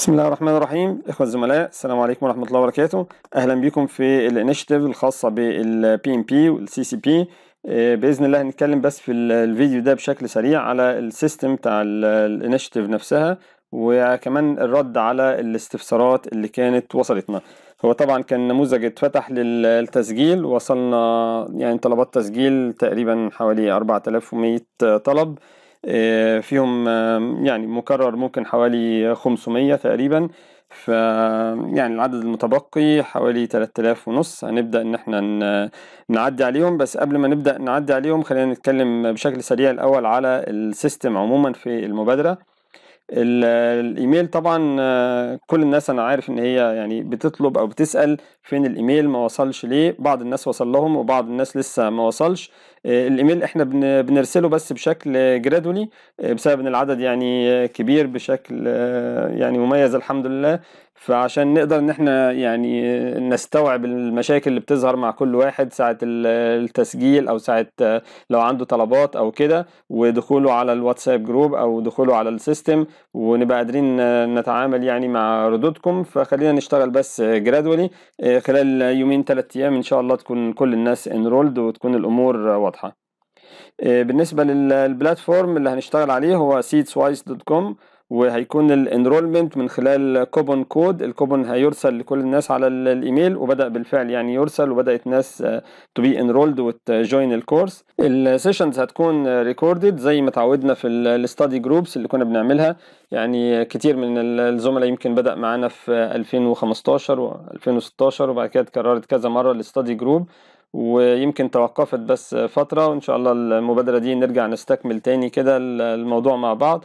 بسم الله الرحمن الرحيم اخوة الزملاء السلام عليكم ورحمة الله وبركاته اهلا بكم في الانشيتيف الخاصة بالبي ام بي والسي سي آه، بي باذن الله هنتكلم بس في الفيديو ده بشكل سريع على السيستم بتاع الانشيتيف نفسها وكمان الرد على الاستفسارات اللي كانت وصلتنا هو طبعا كان نموذج اتفتح للتسجيل وصلنا يعني طلبات تسجيل تقريبا حوالي 4100 طلب آه، فيهم يعني مكرر ممكن حوالي 500 تقريبا ف يعني العدد المتبقي حوالي 3000 ونص هنبدا ان احنا نعدي عليهم بس قبل ما نبدا نعدي عليهم خلينا نتكلم بشكل سريع الاول على السيستم عموما في المبادره الايميل طبعا كل الناس انا عارف ان هي يعني بتطلب او بتسال فين الايميل ما وصلش ليه بعض الناس وصل لهم وبعض الناس لسه ما وصلش آه، الايميل احنا بنرسله بس بشكل جرادولي آه، بسبب ان العدد يعني كبير بشكل آه، يعني مميز الحمد لله فعشان نقدر ان احنا يعني نستوعب المشاكل اللي بتظهر مع كل واحد ساعة التسجيل او ساعة لو عنده طلبات او كده ودخوله على الواتساب جروب او دخوله على السيستم ونبقى قادرين نتعامل يعني مع ردودكم فخلينا نشتغل بس جرادولي آه، خلال يومين ثلاثة ايام ان شاء الله تكون كل الناس انرولد وتكون الامور واضحة آه، بالنسبة للبلاتفورم اللي هنشتغل عليه هو seedswise.com وهيكون الانرولمنت من خلال كوبون كود الكوبون هيرسل لكل الناس على الايميل وبدا بالفعل يعني يرسل وبدات ناس تو بي انرولد وتجوين الكورس السيشنز هتكون ريكوردد زي ما تعودنا في الاستادي جروبس اللي كنا بنعملها يعني كتير من الزملاء يمكن بدا معانا في 2015 و2016 وبعد كده اتكررت كذا مره الاستادي جروب ويمكن توقفت بس فتره وان شاء الله المبادره دي نرجع نستكمل تاني كده الموضوع مع بعض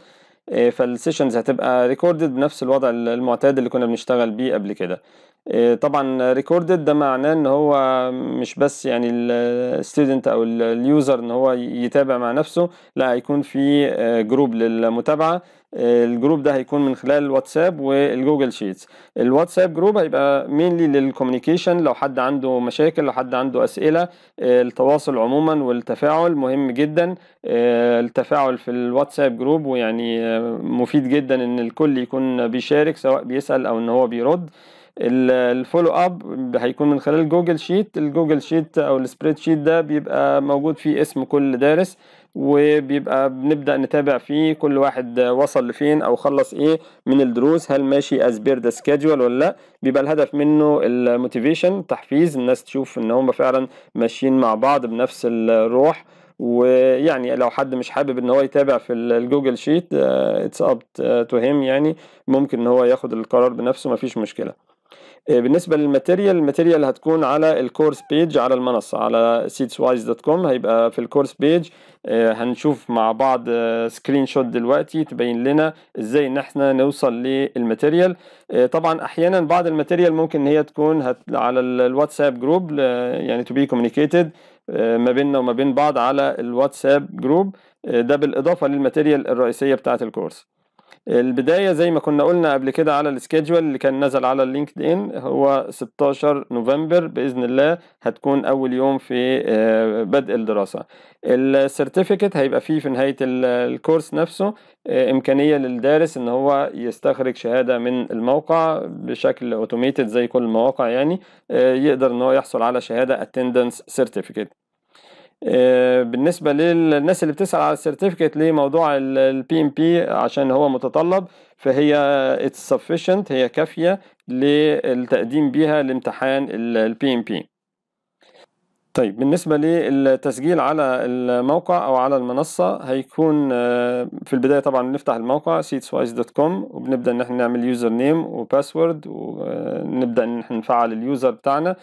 إيه، فالسيشنز هتبقى ريكوردد بنفس الوضع المعتاد اللي كنا بنشتغل بيه قبل كده إيه، طبعا ريكوردد ده معناه ان هو مش بس يعني الستودنت او اليوزر ان هو يتابع مع نفسه لا هيكون في جروب آه، للمتابعه آه، الجروب ده هيكون من خلال الواتساب والجوجل شيتس الواتساب جروب هيبقى مينلي للكوميونيكيشن لو حد عنده مشاكل لو حد عنده اسئله آه، التواصل عموما والتفاعل مهم جدا التفاعل في الواتساب جروب ويعني مفيد جدا ان الكل يكون بيشارك سواء بيسال او ان هو بيرد الفولو اب هيكون من خلال جوجل شيت الجوجل شيت او السبريد شيت ده بيبقى موجود فيه اسم كل دارس وبيبقى بنبدا نتابع فيه كل واحد وصل لفين او خلص ايه من الدروس هل ماشي از بير ذا سكيدجول ولا لا بيبقى الهدف منه الموتيفيشن تحفيز الناس تشوف ان هم فعلا ماشيين مع بعض بنفس الروح ويعني لو حد مش حابب ان هو يتابع في الجوجل شيت اتس اب تو هيم يعني ممكن ان هو ياخد القرار بنفسه مفيش مشكله آه، بالنسبة للماتيريال الماتيريال هتكون على الكورس بيج على المنصة على seedswise.com هيبقى في الكورس بيج آه، هنشوف مع بعض سكرين آه، شوت دلوقتي تبين لنا ازاي ان احنا نوصل للماتيريال طبعا احيانا بعض الماتيريال ممكن ان هي تكون هت على الواتساب جروب يعني تو بي كوميونيكيتد ما بيننا وما بين بعض على الواتساب جروب ده بالاضافة للماتيريال الرئيسية بتاعة الكورس البدايه زي ما كنا قلنا قبل كده على السكيدجول اللي كان نزل على اللينكد ان هو 16 نوفمبر باذن الله هتكون اول يوم في آه، بدء الدراسه السيرتيفيكت هيبقى فيه في نهايه الكورس نفسه آه، امكانيه للدارس ان هو يستخرج شهاده من الموقع بشكل اوتوميتد زي كل المواقع يعني آه، يقدر ان هو يحصل على شهاده اتندنس سيرتيفيكت آه، بالنسبه للناس اللي بتسال على السيرتيفيكت لموضوع البي ام بي عشان هو متطلب فهي اتس سفيشنت هي كافيه للتقديم بيها لامتحان البي ام بي طيب بالنسبة للتسجيل على الموقع أو على المنصة هيكون آه، في البداية طبعا بنفتح الموقع seedswise.com وبنبدأ إن احنا نعمل يوزر نيم وباسورد ونبدأ إن احنا نفعل اليوزر بتاعنا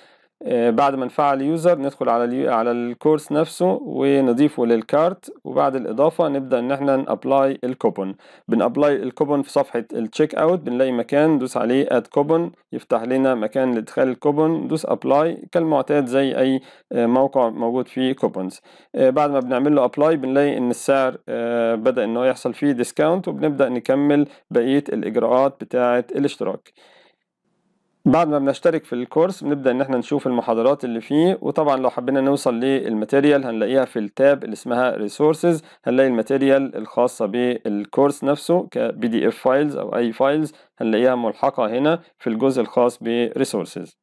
بعد ما نفعل يوزر ندخل على على الكورس نفسه ونضيفه للكارت وبعد الاضافه نبدا ان احنا نابلاي الكوبون بنابلاي الكوبون في صفحه التشيك اوت بنلاقي مكان ندوس عليه اد كوبون يفتح لنا مكان لادخال الكوبون ندوس ابلاي كالمعتاد زي اي آه، موقع موجود فيه كوبونز آه، بعد ما بنعمل له ابلاي بنلاقي ان السعر آه، بدا ان هو يحصل فيه ديسكاونت وبنبدا نكمل بقيه الاجراءات بتاعه الاشتراك بعد ما بنشترك في الكورس بنبدأ إن احنا نشوف المحاضرات اللي فيه وطبعا لو حبينا نوصل للماتيريال هنلاقيها في التاب اللي اسمها ريسورسز هنلاقي الماتيريال الخاصة بالكورس نفسه كبي دي اف فايلز أو أي فايلز هنلاقيها ملحقة هنا في الجزء الخاص بريسورسز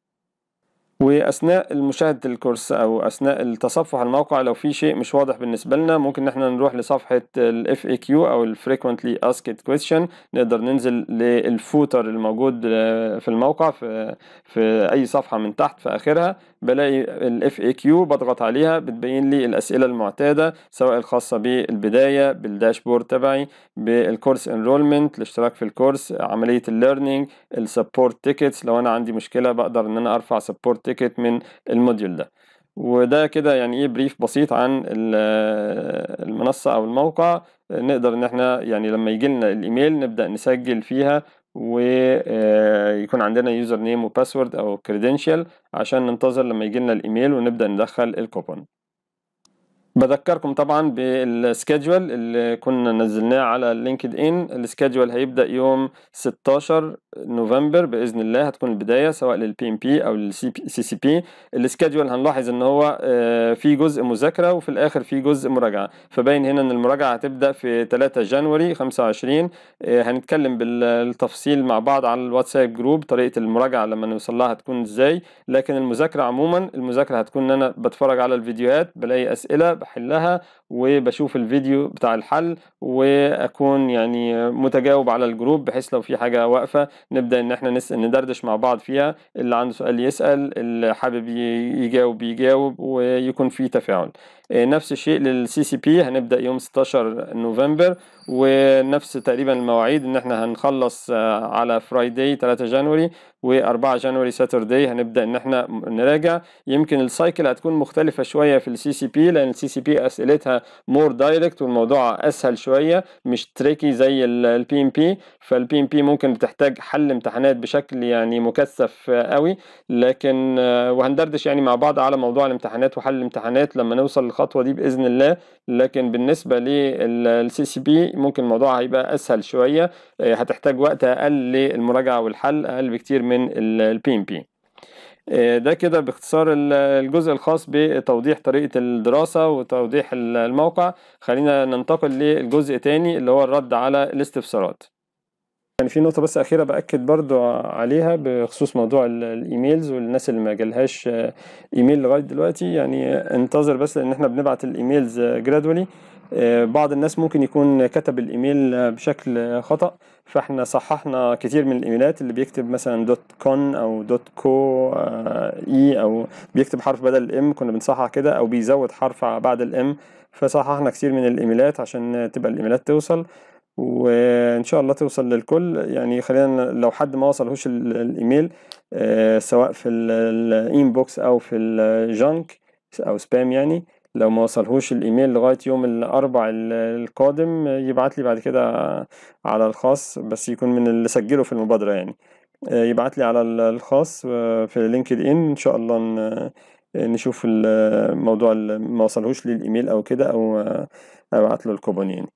واثناء مشاهده الكورس او اثناء التصفح الموقع لو في شيء مش واضح بالنسبه لنا ممكن احنا نروح لصفحه الاف اي كيو او الفريكوينتلي اسكت كويشن نقدر ننزل للفوتر الموجود آه، في الموقع في في اي صفحه من تحت في اخرها بلاقي الاف اي كيو بضغط عليها بتبين لي الاسئله المعتاده سواء الخاصه بالبدايه بالداشبورد تبعي بالكورس انرولمنت الاشتراك في الكورس عمليه الليرنينج السبورت تيكتس لو انا عندي مشكله بقدر ان انا ارفع سبورت تيكت من الموديول ده وده كده يعني ايه بريف بسيط عن المنصه او الموقع نقدر ان احنا يعني لما يجي لنا الايميل نبدا نسجل فيها ويكون آه، عندنا يوزر نيم وباسورد او كريدنشال عشان ننتظر لما يجي لنا الايميل ونبدا ندخل الكوبون بذكركم طبعا بالسكيدجول اللي كنا نزلناه على اللينكد ان السكيدجول هيبدا يوم 16 نوفمبر باذن الله هتكون البدايه سواء للبي ام بي او للسي سي بي السكيدجول هنلاحظ ان هو آه، في جزء مذاكره وفي الاخر في جزء مراجعه فباين هنا ان المراجعه هتبدا في 3 جانوري 25 آه، هنتكلم بالتفصيل مع بعض على الواتساب جروب طريقه المراجعه لما نوصل لها هتكون ازاي لكن المذاكره عموما المذاكره هتكون ان انا بتفرج على الفيديوهات بلاقي اسئله بحلها وبشوف الفيديو بتاع الحل واكون يعني متجاوب على الجروب بحيث لو في حاجه واقفه نبدا ان احنا نسأل ندردش مع بعض فيها اللي عنده سؤال يسال اللي حابب يجاوب يجاوب ويكون في تفاعل آه، نفس الشيء للسي سي بي هنبدا يوم 16 نوفمبر ونفس تقريبا المواعيد ان احنا هنخلص آه، على فرايداي 3 جانوري و4 جانوري ساتردي هنبدا ان احنا نراجع يمكن السايكل هتكون مختلفه شويه في السي سي بي لان السي سي بي اسئلتها مور دايركت والموضوع اسهل شويه مش تريكي زي البي ام بي فالبي ام بي ممكن بتحتاج حل امتحانات بشكل يعني مكثف قوي لكن آه، وهندردش يعني مع بعض على موضوع الامتحانات وحل الامتحانات لما نوصل للخطوه دي باذن الله لكن بالنسبه للسي سي بي ممكن الموضوع هيبقى اسهل شويه آه، هتحتاج وقت اقل للمراجعه والحل اقل بكتير من البي ام بي ده كده باختصار الجزء الخاص بتوضيح طريقة الدراسة وتوضيح الموقع خلينا ننتقل للجزء تاني اللي هو الرد على الاستفسارات كان يعني في نقطة بس أخيرة بأكد برضو عليها بخصوص موضوع الإيميلز والناس اللي ما جالهاش آه، إيميل لغاية دلوقتي يعني انتظر بس لأن احنا بنبعت الإيميلز جرادولي آه، آه، بعض الناس ممكن يكون كتب الايميل بشكل خطأ فاحنا صححنا كتير من الايميلات اللي بيكتب مثلا دوت كون او دوت كو آه، اي او بيكتب حرف بدل الام كنا بنصحح كده او بيزود حرف بعد الام فصححنا كتير من الايميلات عشان تبقى الايميلات توصل وان شاء الله توصل للكل يعني خلينا لو حد ما وصلهوش الايميل آه، سواء في الانبوكس او في الجنك او سبام يعني لو ما وصلهوش الايميل لغايه يوم الاربع القادم يبعت لي بعد كده على الخاص بس يكون من اللي سجله في المبادره يعني آه، يبعت لي على الخاص آه، في لينكد ان ان شاء الله آه، نشوف الموضوع اللي ما وصلهوش للايميل او كده او ابعت له الكوبون يعني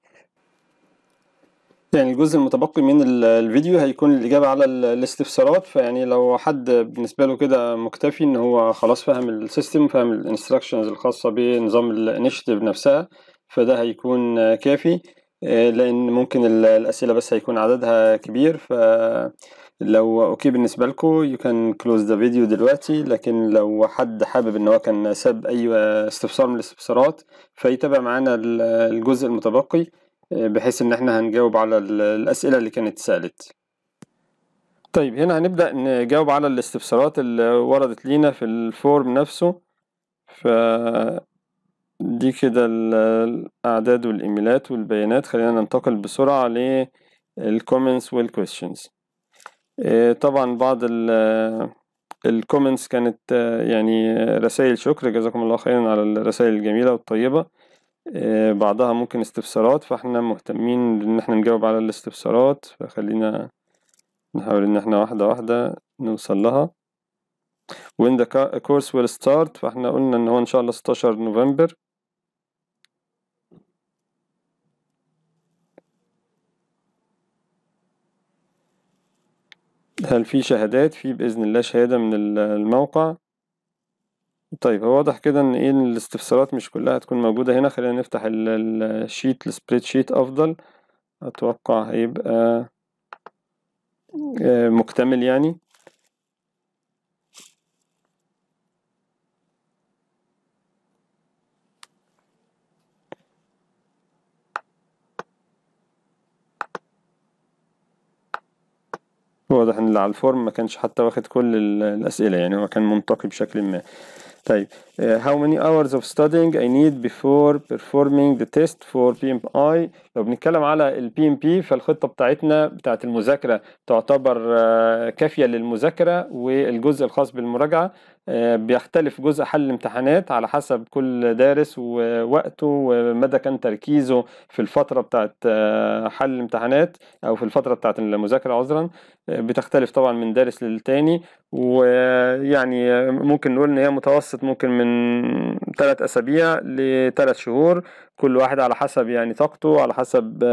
يعني الجزء المتبقي من الفيديو هيكون الإجابة على الاستفسارات فيعني لو حد بالنسبة له كده مكتفي إن هو خلاص فهم السيستم فهم الانستراكشنز الخاصة بنظام الانيشيتيف نفسها فده هيكون كافي آه، لأن ممكن الأسئلة بس هيكون عددها كبير ف لو اوكي بالنسبة لكم you can close the video دلوقتي لكن لو حد حابب ان هو كان ساب اي استفسار من الاستفسارات فيتابع معانا الجزء المتبقي بحيث ان احنا هنجاوب على الاسئله اللي كانت سالت طيب هنا هنبدا نجاوب على الاستفسارات اللي وردت لينا في الفورم نفسه ف دي كده الاعداد والايميلات والبيانات خلينا ننتقل بسرعه للكومنتس والكويشنز آه، طبعا بعض الكومنتس كانت آه، يعني رسائل شكر جزاكم الله خيرا على الرسائل الجميله والطيبه آه، بعضها ممكن استفسارات فاحنا مهتمين ان احنا نجاوب على الاستفسارات فخلينا نحاول ان احنا واحدة واحدة نوصل لها when the course will start فاحنا قلنا ان هو ان شاء الله 16 نوفمبر هل في شهادات في بإذن الله شهادة من الموقع طيب هو واضح كده ان ايه الاستفسارات مش كلها هتكون موجودة هنا خلينا نفتح الشيت السبريد شيت افضل اتوقع هيبقى آه، مكتمل يعني واضح ان اللي على الفورم ما كانش حتى واخد كل الاسئله يعني هو كان منتقي بشكل ما طيب uh, how many hours of studying I need before performing the test for PMI لو بنتكلم على ال PMP فالخطة بتاعتنا بتاعت المذاكرة تعتبر uh, كافية للمذاكرة والجزء الخاص بالمراجعة آه، بيختلف جزء حل الامتحانات على حسب كل دارس ووقته ومدى كان تركيزه في الفترة بتاعت آه، حل الامتحانات أو في الفترة بتاعت المذاكرة عذرا آه، بتختلف طبعا من دارس للتاني ويعني ممكن نقول إن هي متوسط ممكن من ثلاث أسابيع لثلاث شهور كل واحد على حسب يعني طاقته على حسب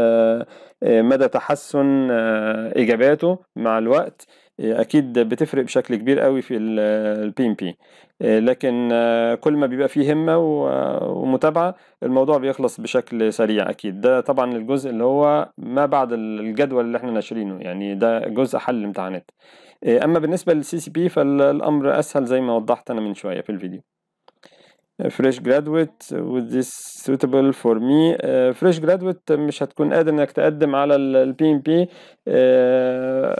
مدى تحسن إجاباته مع الوقت اكيد بتفرق بشكل كبير قوي في البي ام بي لكن كل ما بيبقى فيه همه ومتابعه الموضوع بيخلص بشكل سريع اكيد ده طبعا الجزء اللي هو ما بعد الجدول اللي احنا ناشرينه يعني ده جزء حل الامتحانات اما بالنسبه للسي سي بي فالامر اسهل زي ما وضحت انا من شويه في الفيديو فريش جرادويت وذيس سوتابل فور مي فريش جرادويت مش هتكون قادر انك تقدم على البي ام بي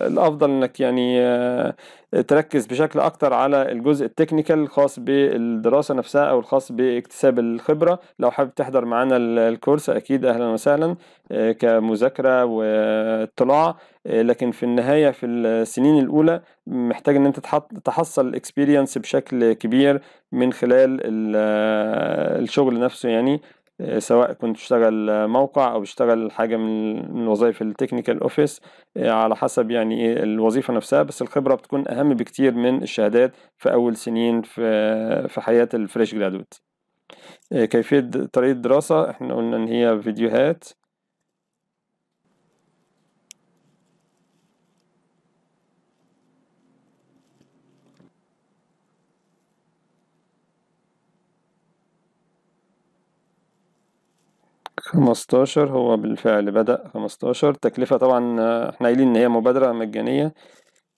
الافضل انك يعني uh, تركز بشكل اكتر على الجزء التكنيكال الخاص بالدراسه نفسها او الخاص باكتساب الخبره لو حابب تحضر معانا الكورس اكيد اهلا وسهلا آه، كمذاكره واطلاع آه، لكن في النهايه في السنين الاولى محتاج ان انت تحصل اكسبيرينس بشكل كبير من خلال آه، الشغل نفسه يعني آه، سواء كنت تشتغل موقع او تشتغل حاجه من وظائف التكنيكال اوفيس آه، على حسب يعني ايه الوظيفه نفسها بس الخبره بتكون اهم بكتير من الشهادات في اول سنين في في حياه الفريش جرادويت آه، كيفيه طريقه الدراسه احنا قلنا ان هي فيديوهات 15 هو بالفعل بدأ 15 تكلفة طبعا احنا قايلين ان هي مبادرة مجانية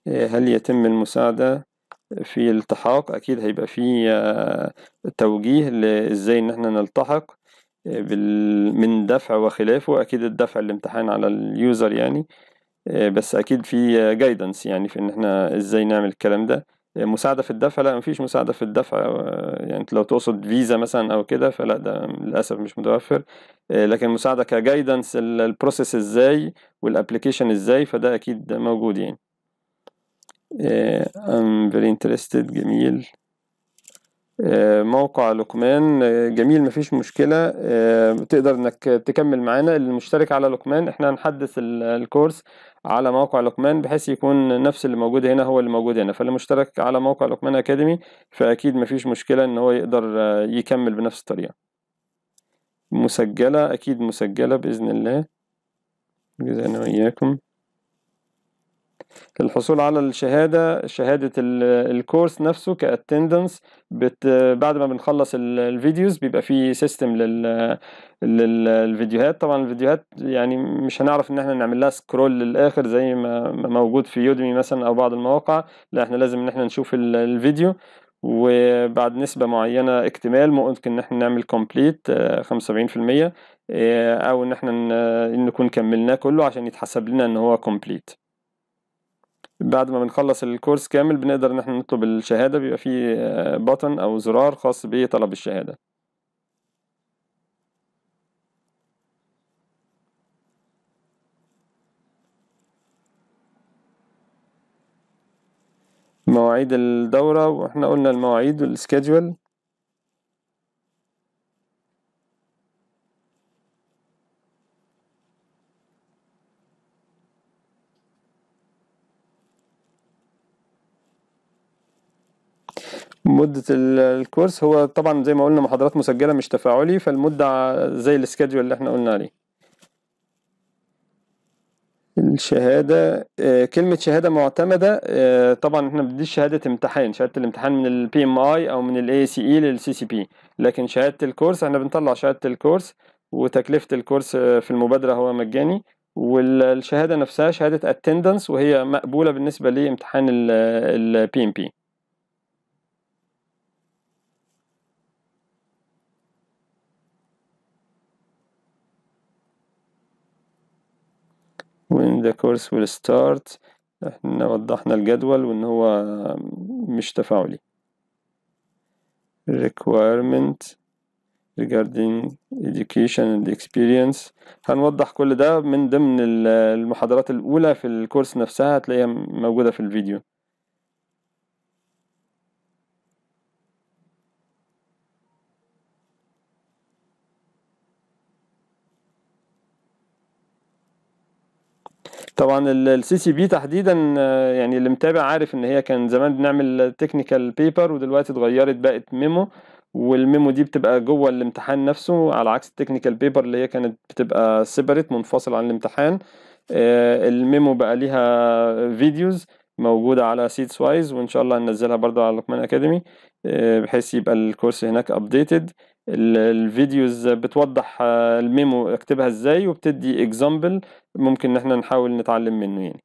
إيه، هل يتم المساعدة في التحاق اكيد هيبقى في آه، توجيه لازاي ان احنا نلتحق إيه، من دفع وخلافه اكيد الدفع الامتحان على اليوزر يعني إيه، بس اكيد في جايدنس يعني في ان احنا ازاي نعمل الكلام ده يعني مساعدة في الدفع لا مفيش مساعدة في الدفع آه، يعني انت لو تقصد فيزا مثلا او كده فلا ده للأسف مش متوفر آه، لكن مساعدة كجايدنس البروسيس ازاي والابلكيشن ازاي فده اكيد موجود يعني آه، I'm very interested جميل آه، موقع لقمان آه، جميل مفيش مشكلة آه، تقدر انك تكمل معانا اللي مشترك على لقمان احنا هنحدث الكورس على موقع لقمان بحيث يكون نفس اللي موجود هنا هو اللي موجود هنا فاللي مشترك على موقع لقمان اكاديمي فاكيد مفيش مشكلة ان هو يقدر يكمل بنفس الطريقة مسجلة اكيد مسجلة باذن الله جزانا واياكم للحصول على الشهادة شهادة الكورس نفسه كاتندنس بعد ما بنخلص الفيديوز بيبقى في سيستم لل للفيديوهات طبعا الفيديوهات يعني مش هنعرف ان احنا نعمل لها سكرول للاخر زي ما موجود في يودمي مثلا او بعض المواقع لا احنا لازم ان احنا نشوف الفيديو وبعد نسبة معينة اكتمال ممكن ان احنا نعمل كومبليت آه، 75% آه، او ان احنا نكون كملناه كله عشان يتحسب لنا ان هو كومبليت بعد ما بنخلص الكورس كامل بنقدر ان احنا نطلب الشهادة بيبقى في آه، بطن او زرار خاص بطلب الشهادة مواعيد الدورة واحنا قلنا المواعيد والسكيدجول مدة الكورس هو طبعا زي ما قلنا محاضرات مسجلة مش تفاعلي فالمدة زي السكادجول اللي احنا قلنا عليه الشهادة آه، كلمة شهادة معتمدة آه، طبعا احنا بنديش شهادة امتحان شهادة الامتحان من البي ام اي او من الاي سي اي للسي سي بي لكن شهادة الكورس احنا بنطلع شهادة الكورس وتكلفة الكورس آه، في المبادرة هو مجاني والشهادة نفسها شهادة اتندنس وهي مقبولة بالنسبة لامتحان البي ام بي when the course will start احنا وضحنا الجدول وان هو مش تفاعلي requirement regarding education and experience هنوضح كل ده من ضمن المحاضرات الأولى في الكورس نفسها هتلاقيها موجودة في الفيديو طبعا السي سي بي تحديدا آه، يعني اللي متابع عارف ان هي كان زمان بنعمل تكنيكال بيبر ودلوقتي اتغيرت بقت ميمو والميمو دي بتبقى جوه الامتحان نفسه على عكس التكنيكال بيبر اللي هي كانت بتبقى سيبريت منفصل عن الامتحان آه، الميمو بقى ليها فيديوز موجودة على سيتس وايز وإن شاء الله هننزلها برضو على لوكمان أكاديمي آه، بحيث يبقى الكورس هناك أبديتد الفيديوز بتوضح آه، الميمو اكتبها ازاي وبتدي اكزامبل ممكن ان احنا نحاول نتعلم منه يعني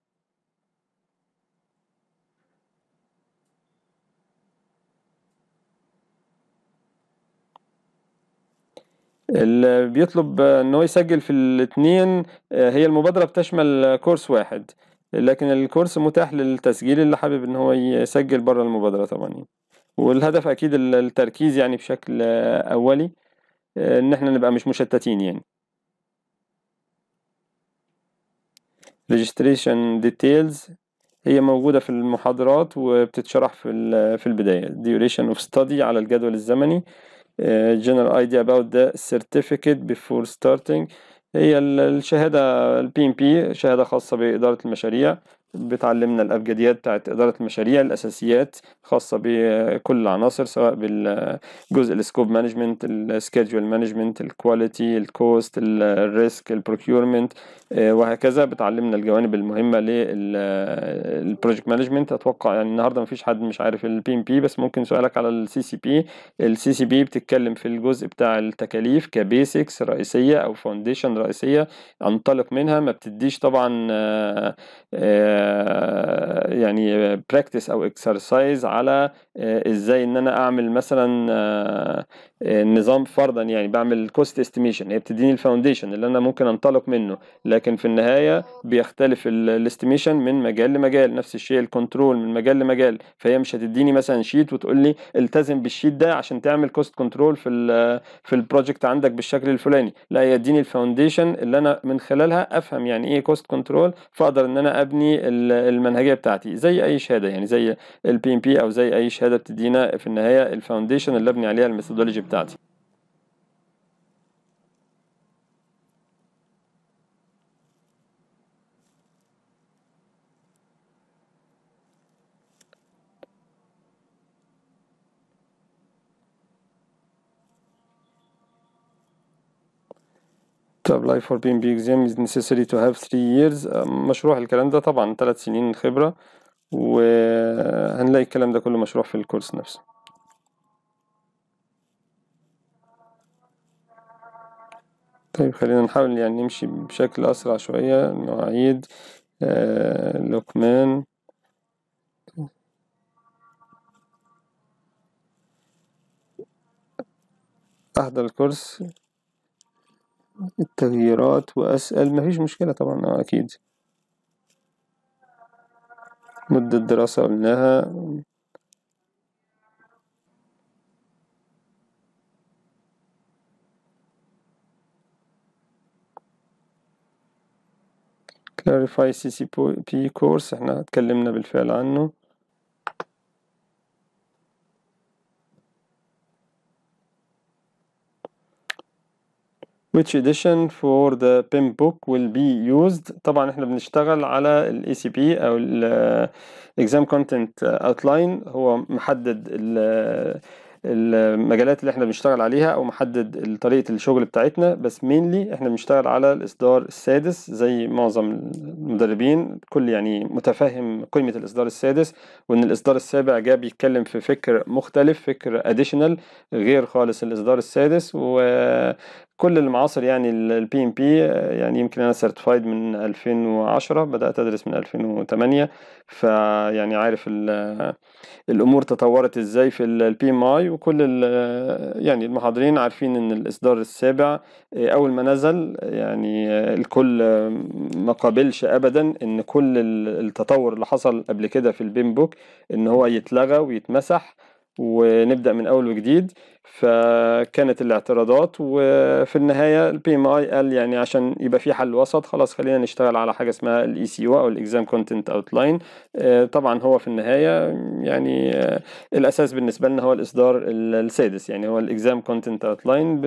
اللي بيطلب آه، ان هو يسجل في الاثنين آه، هي المبادرة بتشمل كورس واحد لكن الكورس متاح للتسجيل اللي حابب ان هو يسجل بره المبادرة طبعا يعني. والهدف اكيد التركيز يعني بشكل اولي آه، ان احنا نبقى مش مشتتين يعني registration details هي موجودة في المحاضرات وبتتشرح في في البداية duration of study على الجدول الزمني آه، general idea about the certificate before starting هي الشهادة ال PMP شهادة خاصة بإدارة المشاريع بتعلمنا الأبجديات بتاعت إدارة المشاريع الأساسيات خاصة بكل العناصر سواء بالجزء السكوب مانجمنت السكيدجول مانجمنت الكواليتي الكوست الريسك البروكيورمنت وهكذا بتعلمنا الجوانب المهمة للبروجكت مانجمنت أتوقع يعني النهاردة مفيش حد مش عارف البي ام بي بس ممكن سؤالك على السي سي بي السي سي بي بتتكلم في الجزء بتاع التكاليف كبيسكس رئيسية أو فاونديشن رئيسية أنطلق منها ما بتديش طبعا آه، آه، آه، يعني براكتس او اكسرسايز على آه، ازاي ان انا اعمل مثلا آه، النظام فرضا يعني بعمل كوست استيميشن هي بتديني الفاونديشن اللي انا ممكن انطلق منه لكن في النهايه بيختلف الاستيميشن من مجال لمجال نفس الشيء الكنترول من مجال لمجال فهي مش هتديني مثلا شيت وتقول لي التزم بالشيت ده عشان تعمل كوست كنترول في الـ في البروجكت عندك بالشكل الفلاني لا هي اديني الفاونديشن اللي انا من خلالها افهم يعني ايه كوست كنترول فاقدر ان انا ابني المنهجيه بتاعتي زي اي شهاده يعني زي البي ام بي او زي اي شهاده بتدينا في النهايه الفاونديشن اللي ابني عليها الميثودولوجي بتاعتي to apply for PMP exam is necessary to have three years مشروح الكلام ده طبعا ثلاث سنين خبرة وهنلاقي الكلام ده كله مشروح في الكورس نفسه طيب خلينا نحاول يعني نمشي بشكل أسرع شوية نعيد آه، لقمان أحضر الكورس التغييرات وأسأل مفيش مشكلة طبعا آه، أكيد مدة الدراسة قلناها clarify ccp course احنا اتكلمنا بالفعل عنه which edition for the PIM book will be used طبعا احنا بنشتغل على ال ACP او ال exam content outline هو محدد ال المجالات اللي احنا بنشتغل عليها او محدد طريقه الشغل بتاعتنا بس مينلي احنا بنشتغل على الاصدار السادس زي معظم المدربين الكل يعني متفهم قيمه الاصدار السادس وان الاصدار السابع جاء بيتكلم في فكر مختلف فكر اديشنال غير خالص الاصدار السادس و كل المعاصر يعني البي ام بي يعني يمكن انا سيرتفايد من 2010 بدات ادرس من 2008 فيعني عارف الامور تطورت ازاي في البي ام اي وكل يعني المحاضرين عارفين ان الاصدار السابع آه، اول ما نزل يعني آه، الكل ما قابلش ابدا ان كل التطور اللي حصل قبل كده في البيم بوك ان هو يتلغى ويتمسح ونبدا من اول وجديد فكانت الاعتراضات وفي النهايه البي ام اي قال يعني عشان يبقى في حل وسط خلاص خلينا نشتغل على حاجه اسمها الاي سي e او او الاكزام كونتنت اوت لاين طبعا هو في النهايه يعني آه، الاساس بالنسبه لنا هو الاصدار السادس يعني هو الاكزام كونتنت اوت لاين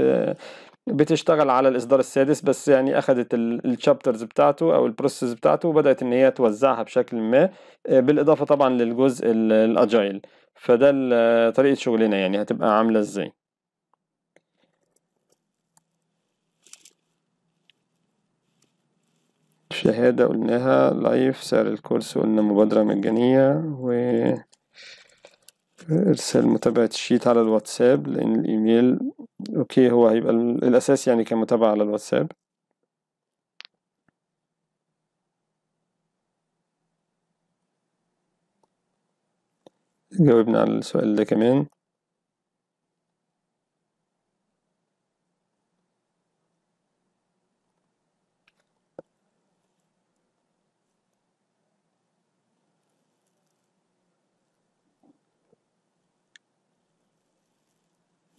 بتشتغل على الاصدار السادس بس يعني اخذت الشابترز بتاعته او البروسيس بتاعته وبدات ان هي توزعها بشكل ما آه، بالاضافه طبعا للجزء الاجايل فده طريقة شغلنا يعني هتبقى عاملة ازاي شهادة قلناها لايف سعر الكورس قلنا مبادرة مجانية و ارسال متابعة الشيت على الواتساب لان الايميل اوكي هو هيبقى الاساس يعني كمتابعة على الواتساب جاوبنا على السؤال ده كمان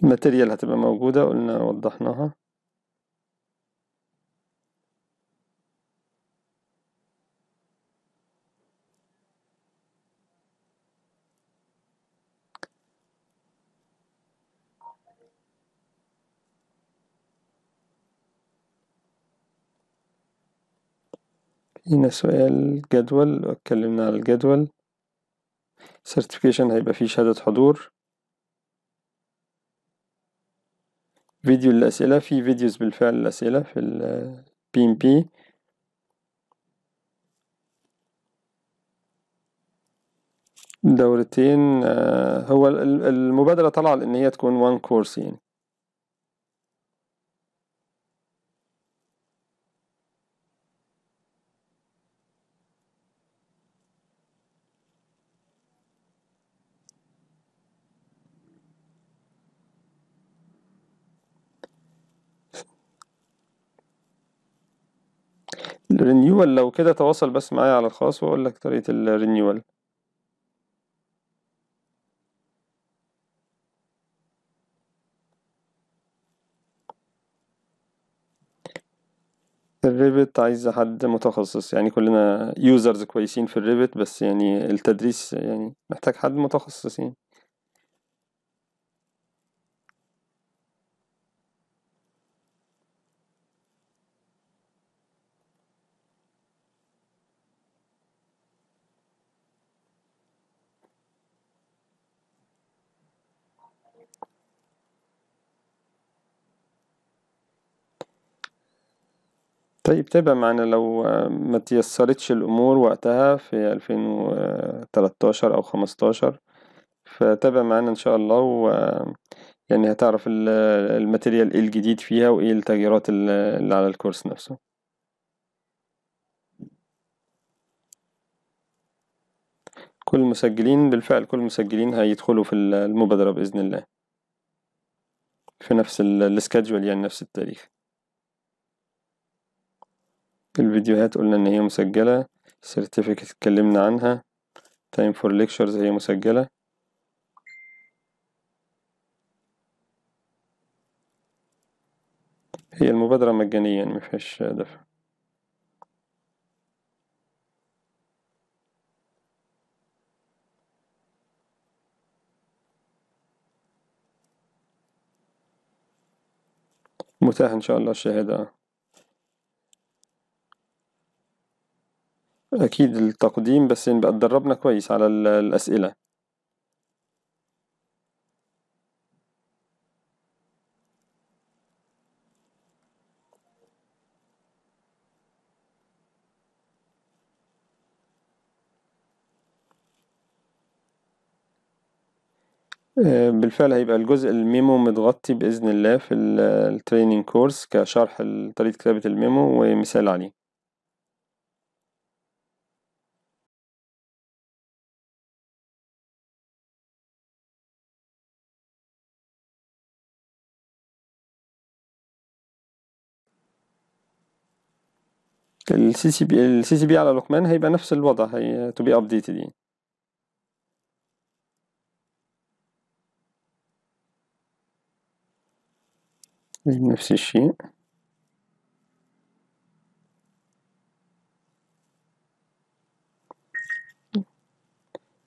الماتيريال هتبقى موجودة قلنا وضحناها هنا سؤال جدول اتكلمنا على الجدول سيرتيفيكيشن هيبقى فيه شهادة حضور فيديو للأسئلة في فيديوز بالفعل الأسئلة في ال PMP دورتين آه، هو المبادرة طلع لأن هي تكون وان كورس يعني رينيوال لو كده تواصل بس معايا على الخاص واقول لك طريقة الرينيوال الريبت عايز حد متخصص يعني كلنا يوزرز كويسين في الريبت بس يعني التدريس يعني محتاج حد متخصصين يعني. طيب تابع معنا لو ما تيسرتش الأمور وقتها في 2013 أو 15 فتابع معنا إن شاء الله و يعني هتعرف الماتيريال ايه الجديد فيها وايه التغييرات اللي على الكورس نفسه كل المسجلين بالفعل كل المسجلين هيدخلوا في المبادرة بإذن الله في نفس السكادجول يعني نفس التاريخ الفيديوهات قلنا ان هي مسجلة certificate اتكلمنا عنها time for lectures هي مسجلة هي المبادرة يعني مفيهاش دفع متاح ان شاء الله الشهادة أكيد التقديم بس نبقى تدربنا كويس على الأسئلة آه، بالفعل هيبقى الجزء الميمو متغطي بإذن الله في التريننج كورس كشرح طريقة كتابة الميمو ومثال عليه السي سي بي السي سي بي على لقمان هيبقى نفس الوضع هي تو بي ابديتد يعني نفس الشيء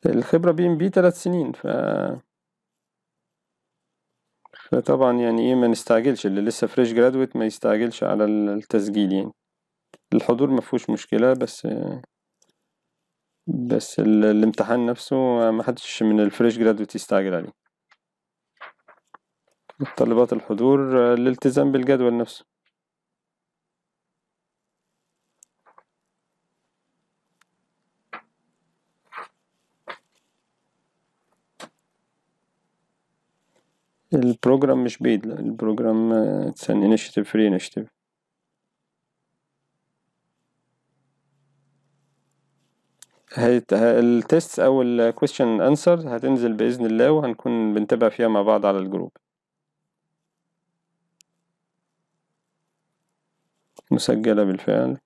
الخبرة بي ام بي ثلاث سنين ف فطبعا يعني ايه ما نستعجلش اللي لسه فريش جرادويت ما يستعجلش على التسجيل يعني الحضور ما فيهوش مشكلة بس بس الامتحان نفسه ما حدش من الفريش جرادويت يستعجل عليه متطلبات الحضور الالتزام بالجدول نفسه البروجرام مش بيد لا البروجرام اتس an initiative free هيت... التيست او الكويشن انسر هتنزل باذن الله وهنكون بنتابع فيها مع بعض على الجروب مسجله بالفعل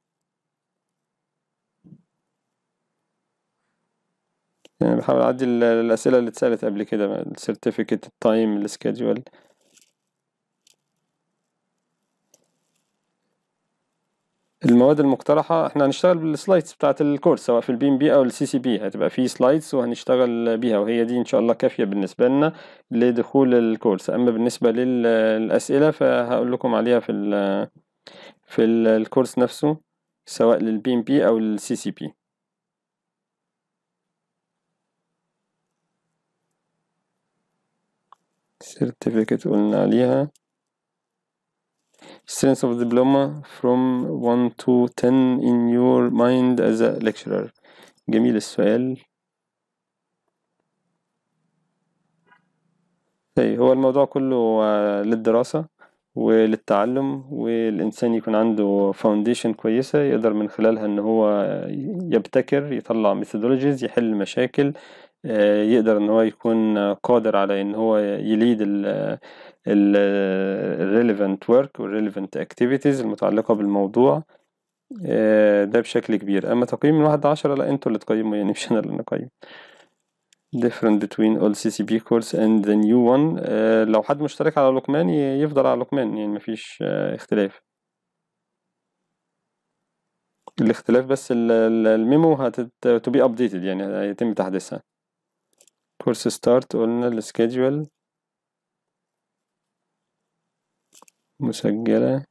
يعني بحاول اعدي الاسئله اللي اتسالت قبل كده السيرتيفيكت التايم السكيدجول المواد المقترحة احنا هنشتغل بالسلايدز بتاعة الكورس سواء في البي ام بي او السي سي بي هتبقى في سلايدز وهنشتغل بيها وهي دي ان شاء الله كافية بالنسبة لنا لدخول الكورس اما بالنسبة للاسئلة فهقول لكم عليها في ال في الـ الكورس نفسه سواء للبي ام بي او السي سي بي سيرتيفيكت قلنا عليها strength of diploma from 1 to 10 in your mind as a lecturer جميل السؤال طيب هو الموضوع كله للدراسة وللتعلم والإنسان يكون عنده فاونديشن كويسة يقدر من خلالها إن هو يبتكر يطلع ميثودولوجيز يحل مشاكل آه، يقدر ان هو يكون قادر على ان هو يليد ال ال relevant work وال relevant activities المتعلقة بالموضوع آه، ده بشكل كبير اما تقييم من واحد عشرة لا انتوا اللي تقيموا يعني مش انا اللي نقيم different between all CCB course and the new one آه، لو حد مشترك على لقمان يفضل على لقمان يعني مفيش اختلاف الاختلاف بس الميمو هتت to updated يعني هيتم تحديثها كورس ستارت قلنا السكيدجول مسجلة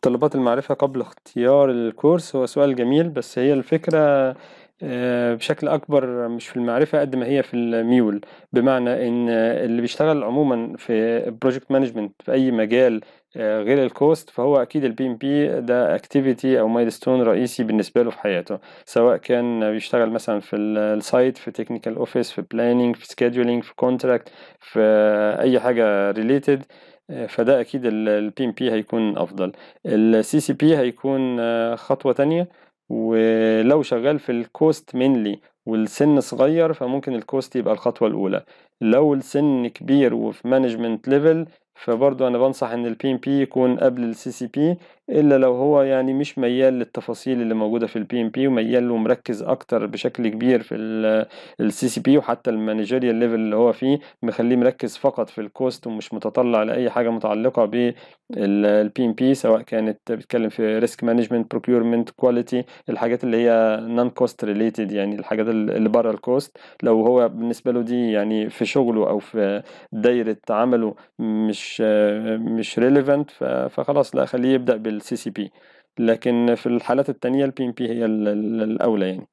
متطلبات المعرفة قبل اختيار الكورس هو سؤال جميل بس هي الفكرة آه، بشكل أكبر مش في المعرفة قد ما هي في الميول بمعنى إن اللي بيشتغل عموما في بروجكت مانجمنت في أي مجال آه، غير الكوست فهو اكيد البي ام بي ده اكتيفيتي او مايلستون رئيسي بالنسبه له في حياته سواء كان بيشتغل مثلا في السايت في تكنيكال اوفيس في بلاننج في سكيدولينج في كونتراكت في اي حاجه ريليتد فده اكيد البي ام بي هيكون افضل السي سي بي هيكون آه، خطوه تانية ولو شغال في الكوست مينلي والسن صغير فممكن الكوست يبقى الخطوه الاولى لو السن كبير وفي مانجمنت ليفل فبرضه انا بنصح ان البي ام بي يكون قبل السي سي بي الا لو هو يعني مش ميال للتفاصيل اللي موجوده في البي ام بي وميال ومركز اكتر بشكل كبير في السي سي بي وحتى المانجيريال ليفل اللي هو فيه مخليه مركز فقط في الكوست ومش متطلع لاي حاجه متعلقه بالبي ام بي سواء كانت بتتكلم في ريسك مانجمنت بروكيورمنت كواليتي الحاجات اللي هي نون كوست ريليتد يعني الحاجات اللي بره الكوست لو هو بالنسبه له دي يعني في شغله او في دايره عمله مش مش ريليفنت فخلاص لا خليه يبدا بالسي سي بي لكن في الحالات التانية البي ام بي هي الاولى يعني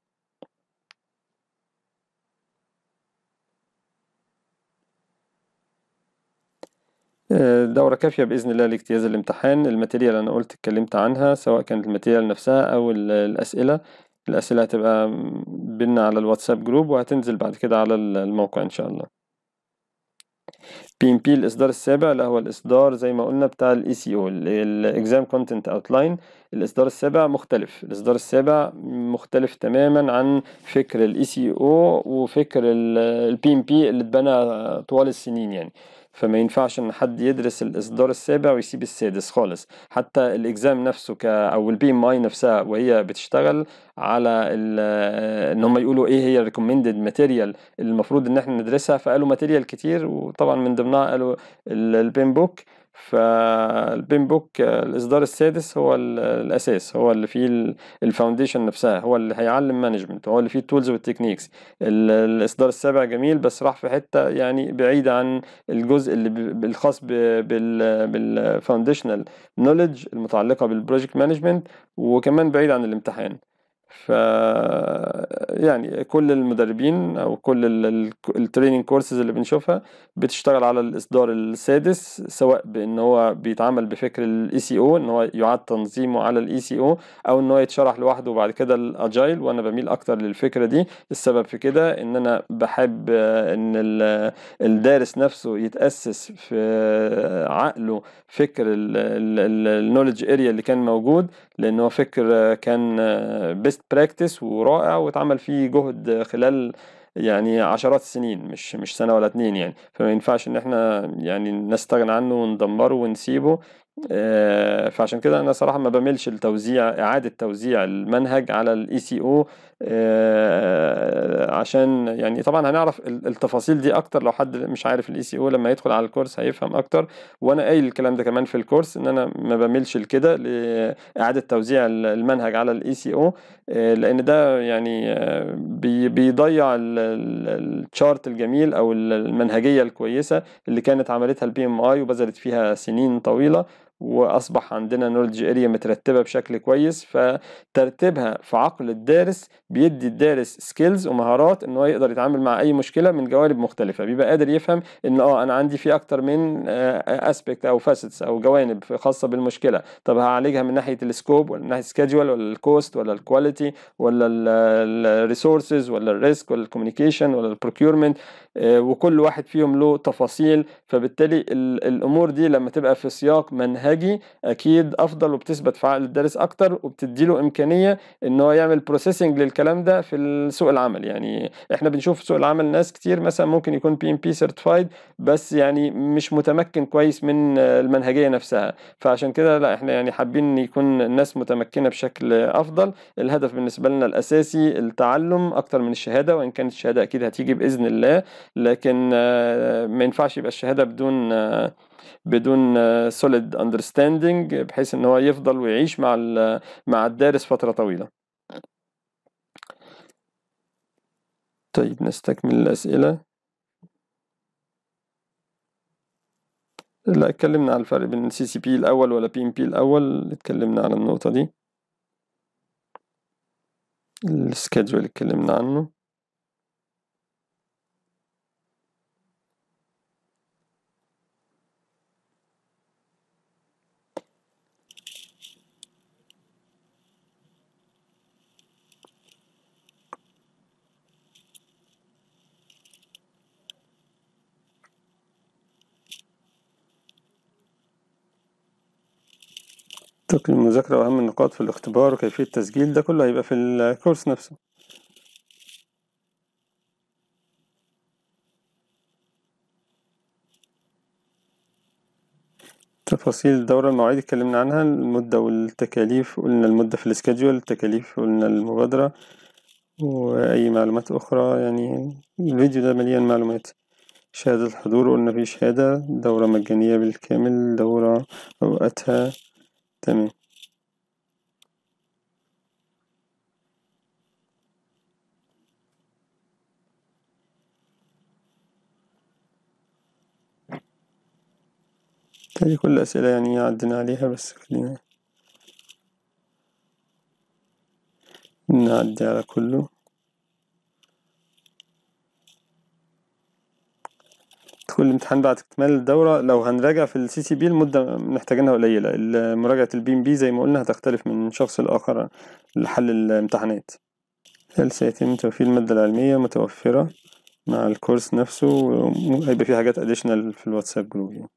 آه، دورة كافية بإذن الله لاجتياز الامتحان الماتيريال أنا قلت اتكلمت عنها سواء كانت الماتيريال نفسها أو الأسئلة الأسئلة هتبقى بينا على الواتساب جروب وهتنزل بعد كده على الموقع إن شاء الله بي ام بي الاصدار السابع اللي هو الاصدار زي ما قلنا بتاع الاي سي او الاكزام كونتنت اوتلاين الاصدار السابع مختلف الاصدار السابع مختلف تماما عن فكر الاي سي e او وفكر البي ام بي اللي اتبنى طوال السنين يعني فما ينفعش ان حد يدرس الاصدار السابع ويسيب السادس خالص حتى الاكزام نفسه ك او البي ام اي نفسها وهي بتشتغل على ان هم يقولوا ايه هي الريكومندد ماتيريال المفروض ان احنا ندرسها فقالوا ماتيريال كتير وطبعا من ضمنها قالوا البين بوك فالبين بوك الاصدار السادس هو الاساس هو اللي فيه الفاونديشن نفسها هو اللي هيعلم مانجمنت هو اللي فيه التولز والتكنيكس الاصدار السابع جميل بس راح في حته يعني بعيد عن الجزء اللي الخاص بالفاونديشنال نوليدج المتعلقه بالبروجكت مانجمنت وكمان بعيد عن الامتحان ف يعني كل المدربين او كل التريننج كورسز اللي بنشوفها بتشتغل على الاصدار السادس سواء بان هو بيتعمل بفكر الاي سي e او ان هو يعاد تنظيمه على الاي سي e او او ان هو يتشرح لوحده وبعد كده الاجايل وانا بميل اكتر للفكره دي السبب في كده ان انا بحب ان الدارس نفسه يتاسس في عقله فكر النولج اريا اللي كان موجود لأنه فكر كان بيست براكتس ورائع واتعمل فيه جهد خلال يعني عشرات السنين مش مش سنة ولا اتنين يعني فما ينفعش إن احنا يعني نستغنى عنه وندمره ونسيبه آه، فعشان كده انا صراحه ما بملش لتوزيع اعاده توزيع المنهج على الاي سي e او آه، عشان يعني طبعا هنعرف التفاصيل دي اكتر لو حد مش عارف الاي سي e او لما يدخل على الكورس هيفهم اكتر وانا قايل الكلام ده كمان في الكورس ان انا ما بملش لكده لاعاده توزيع المنهج على الاي سي e او آه، لان ده يعني بيضيع الشارت الجميل او المنهجيه الكويسه اللي كانت عملتها البي ام اي وبذلت فيها سنين طويله واصبح عندنا نولج اريا مترتبه بشكل كويس فترتيبها في عقل الدارس بيدي الدارس سكيلز ومهارات ان هو يقدر يتعامل مع اي مشكله من جوانب مختلفه بيبقى قادر يفهم ان اه انا عندي في اكتر من اسبكت آه، او فاسيتس او جوانب خاصه بالمشكله طب هعالجها من ناحيه السكوب ولا من ناحيه السكادجول ولا الكوست ولا الكواليتي ولا الريسورسز ولا الريسك ولا الكوميونيكيشن ولا البروكيورمنت آه، وكل واحد فيهم له تفاصيل فبالتالي الامور دي لما تبقى في سياق منهجي اكيد افضل وبتثبت في عقل الدارس اكتر وبتدي له امكانيه ان هو يعمل بروسيسنج للكلام ده في السوق العمل يعني احنا بنشوف في سوق العمل ناس كتير مثلا ممكن يكون بي ام بي سيرتيفايد بس يعني مش متمكن كويس من المنهجيه نفسها فعشان كده لا احنا يعني حابين يكون الناس متمكنه بشكل افضل الهدف بالنسبه لنا الاساسي التعلم اكتر من الشهاده وان كانت الشهاده اكيد هتيجي باذن الله لكن آه، ما ينفعش يبقى الشهاده بدون آه، بدون سوليد آه، اندرستاندينج بحيث ان هو يفضل ويعيش مع مع الدارس فتره طويله طيب نستكمل الاسئله لا اتكلمنا على الفرق بين سي سي بي الاول ولا بي ام بي الاول اتكلمنا على النقطه دي السكيدجول اتكلمنا عنه شكل المذاكرة وأهم النقاط في الاختبار وكيفية التسجيل ده كله هيبقى في الكورس نفسه تفاصيل الدورة المواعيد اتكلمنا عنها المدة والتكاليف قلنا المدة في السكادجول التكاليف قلنا المبادرة وأي معلومات أخرى يعني الفيديو ده مليان معلومات شهادة الحضور قلنا في شهادة دورة مجانية بالكامل دورة أوقاتها تمام هذه كل الأسئلة يعني عدنا عليها بس خلينا نعدي على كله والامتحان بعد اكتمال الدورة لو هنراجع في السي سي بي المدة محتاجينها قليلة مراجعة البي ام بي زي ما قلنا هتختلف من شخص لآخر لحل الامتحانات هل سيتم توفير المادة العلمية متوفرة مع الكورس نفسه هيبقى في حاجات اديشنال في الواتساب جروب يعني.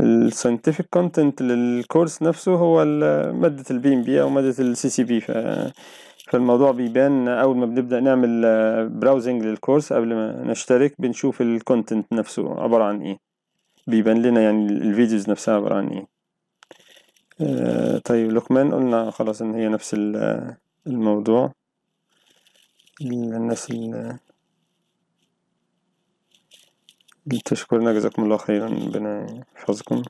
الساينتفك كونتنت للكورس نفسه هو مادة البي ام بي او مادة السي سي بي فالموضوع بيبان اول ما بنبدا نعمل براوزنج آه, للكورس قبل ما نشترك بنشوف الكونتنت نفسه عباره عن ايه بيبان لنا يعني الفيديوز نفسها عباره عن ايه آه, طيب لوكمان قلنا خلاص ان هي نفس آه, الموضوع الناس اللي تشكرنا جزاكم الله خيرا ربنا يحفظكم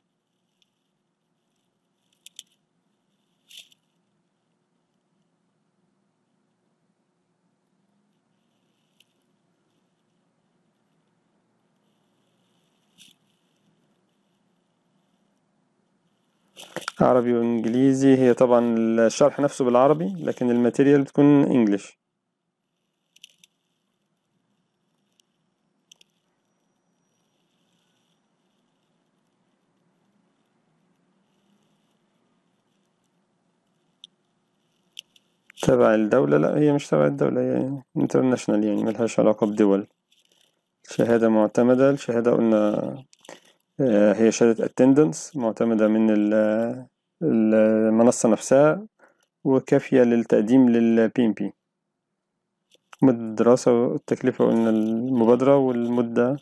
عربي وانجليزي هي طبعا الشرح نفسه بالعربي لكن الماتيريال بتكون انجليش تبع الدولة لا هي مش تبع الدولة هي انترناشنال يعني ملهاش علاقة بدول شهادة معتمدة الشهادة قلنا آه، هي شهادة اتندنس معتمدة من المنصة نفسها وكافية للتقديم لل PMP مدة الدراسة والتكلفة قلنا المبادرة والمدة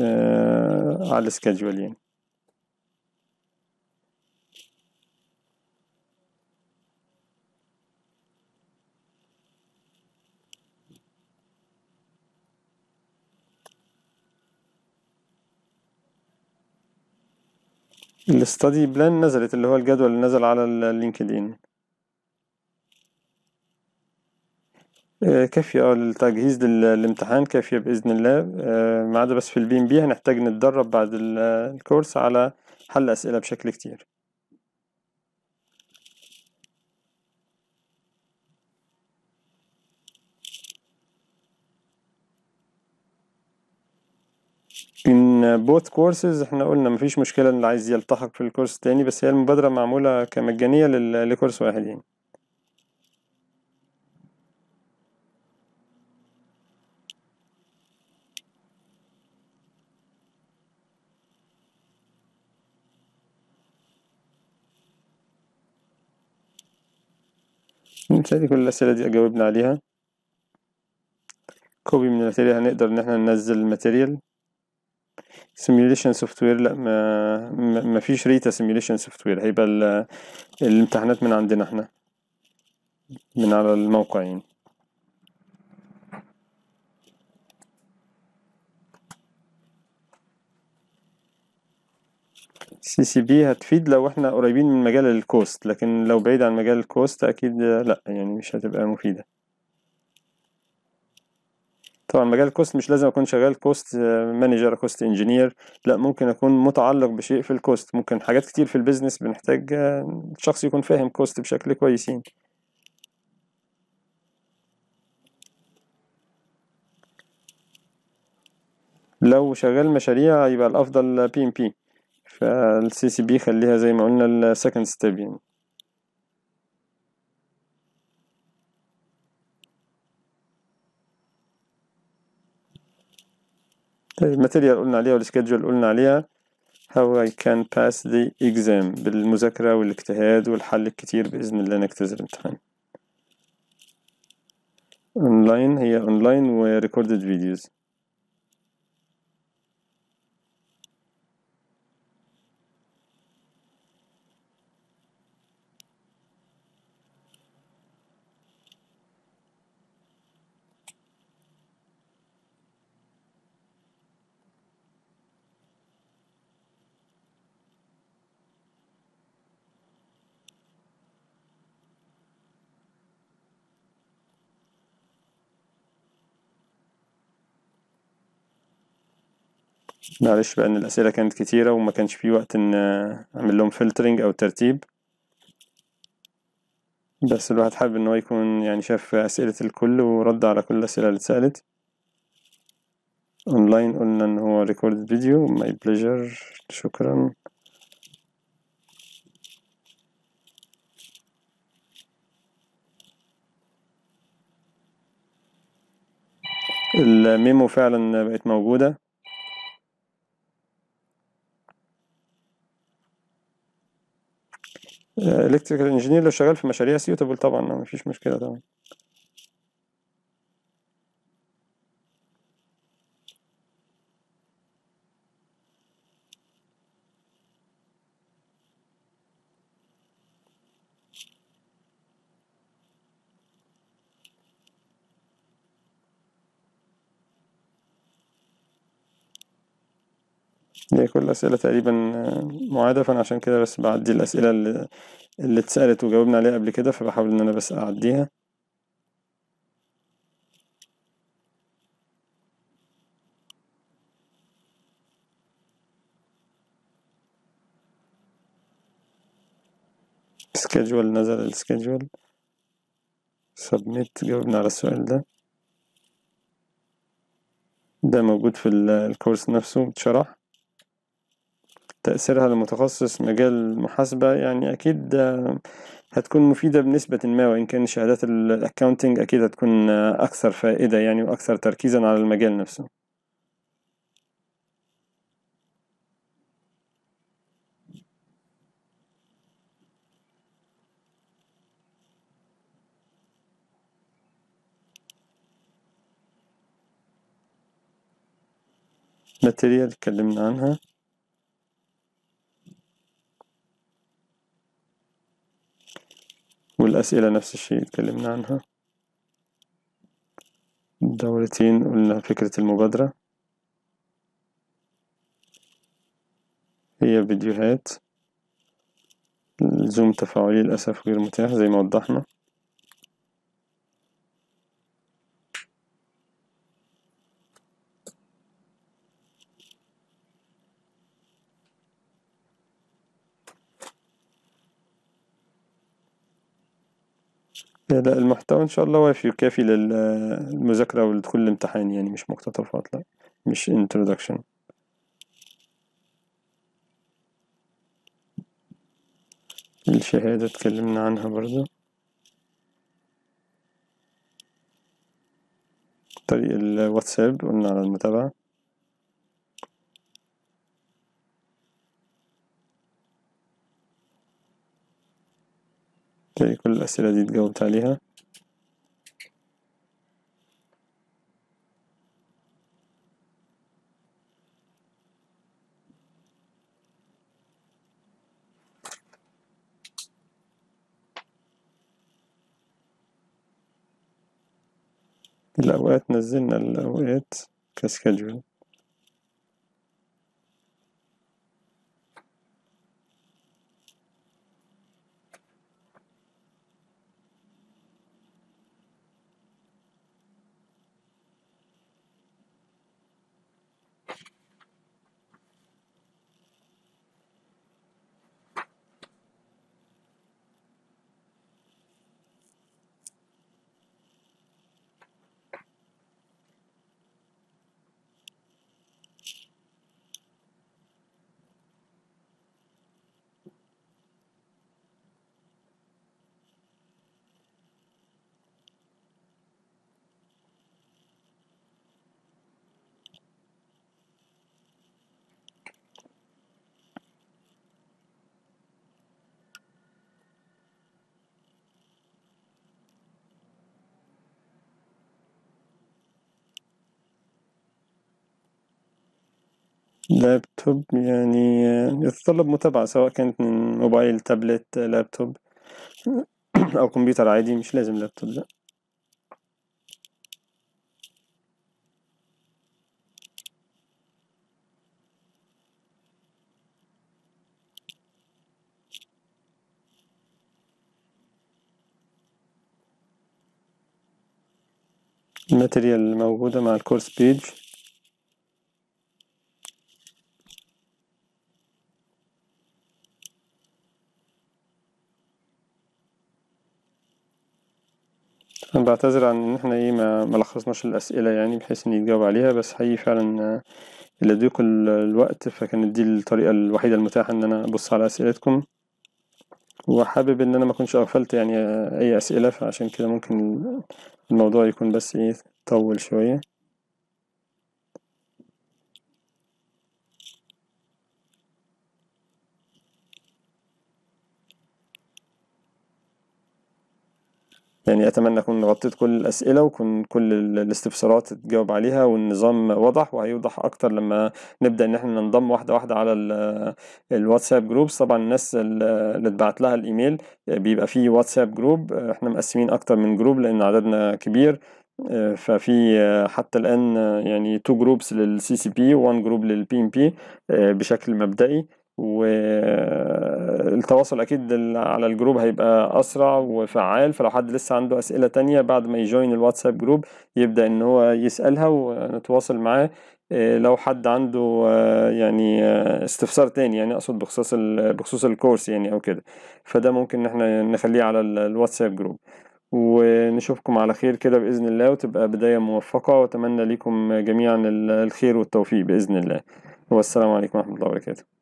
آه، على السكادجول يعني الاستادي بلان نزلت اللي هو الجدول اللي نزل على اللينكدين آه، كافية اه للتجهيز للامتحان كافية بإذن الله آه، ما عدا بس في البي ام بي هنحتاج نتدرب بعد الكورس على حل أسئلة بشكل كتير ان بوث كورسز احنا قلنا مفيش مشكله ان اللي عايز يلتحق في الكورس التاني بس هي المبادره معموله كمجانيه لكورس واحد يعني بالتالي كل الأسئلة دي جاوبنا عليها كوبي من الماتيريال هنقدر إن احنا ننزل الماتيريال سيميوليشن سوفت وير لا ما ما فيش ريتا سيميوليشن سوفت وير هيبقى الامتحانات من عندنا احنا من على الموقع يعني سي سي بي هتفيد لو احنا قريبين من مجال الكوست لكن لو بعيد عن مجال الكوست اكيد لا يعني مش هتبقى مفيده طبعا مجال الكوست مش لازم اكون شغال كوست مانجر كوست انجينير لا ممكن اكون متعلق بشيء في الكوست ممكن حاجات كتير في البيزنس بنحتاج آه، شخص يكون فاهم كوست بشكل كويس يعني لو شغال مشاريع يبقى الافضل بي ام بي فالسي سي بي خليها زي ما قلنا السكند ستيب يعني طيب، الماتيريال قلنا عليها والسكيدجول قلنا عليها how I can pass the exam بالمذاكرة والاجتهاد والحل الكتير بإذن الله نجتاز الامتحان اونلاين هي اونلاين وريكوردد فيديوز معلش بأن الأسئلة كانت كتيرة وما كانش في وقت إن أعمل لهم فلترنج أو ترتيب بس الواحد حابب إن هو يكون يعني شاف أسئلة الكل ورد على كل الأسئلة اللي اتسألت أونلاين قلنا إن هو ريكورد فيديو ماي بليجر شكرا الميمو فعلا بقت موجودة الكتريكال آه، انجينير لو شغال في مشاريع سيوتابل طبعا ما فيش مشكله طبعا هي كل الأسئلة تقريبا آه، معادة فأنا عشان كده بس بعدي الأسئلة اللي, اللي اتسألت وجاوبنا عليها قبل كده فبحاول إن أنا بس أعديها سكجول نزل السكجول سبميت جاوبنا على السؤال ده ده موجود في الكورس نفسه اتشرح تأثيرها لمتخصص مجال المحاسبة يعني أكيد آه، هتكون مفيدة بنسبة ما وإن كان شهادات الأكاونتنج أكيد هتكون آه، أكثر فائدة يعني وأكثر تركيزا على المجال نفسه ماتيريال اتكلمنا عنها والأسئلة نفس الشيء اتكلمنا عنها دورتين قلنا فكرة المبادرة هي فيديوهات الزوم تفاعلي للأسف غير متاح زي ما وضحنا لا المحتوى ان شاء الله وافي وكافي للمذاكرة ولدخول الامتحان يعني مش مقتطفات لا مش introduction الشهادة اتكلمنا عنها برضه طريق الواتساب قلنا على المتابعة تلاقي كل الأسئلة دي تجاوبت عليها الأوقات نزلنا الأوقات كسكجول لابتوب يعني يتطلب متابعة سواء كانت من موبايل تابلت لابتوب أو كمبيوتر عادي مش لازم لابتوب لأ الماتريال الموجودة مع الكورس بيج انا بعتذر عن ان احنا ايه ما ملخصناش الاسئله يعني بحيث ان يتجاوب عليها بس حقيقي فعلا اللي آه، ضيق الوقت فكانت دي الطريقه الوحيده المتاحه ان انا ابص على اسئلتكم وحابب ان انا ما اكونش اغفلت يعني آه، اي اسئله فعشان كده ممكن الموضوع يكون بس ايه طول شويه يعني أتمنى أكون غطيت كل الأسئلة وكون كل الاستفسارات تجاوب عليها والنظام وضح وهيوضح أكتر لما نبدأ إن احنا ننضم واحدة واحدة على الواتساب جروبس طبعا الناس اللي اتبعت لها الإيميل بيبقى فيه واتساب جروب احنا مقسمين أكتر من جروب لأن عددنا كبير ففي حتى الآن يعني تو جروبس للسي سي بي وان جروب للبي ام بي بشكل مبدئي والتواصل اكيد على الجروب هيبقى اسرع وفعال فلو حد لسه عنده اسئله تانية بعد ما يجوين الواتساب جروب يبدا ان هو يسالها ونتواصل معاه آه، لو حد عنده آه، يعني آه، استفسار تاني يعني اقصد بخصوص بخصوص الكورس يعني او كده فده ممكن ان احنا نخليه على الواتساب جروب ونشوفكم على خير كده باذن الله وتبقى بدايه موفقه واتمنى ليكم جميعا الخير والتوفيق باذن الله والسلام عليكم ورحمه الله وبركاته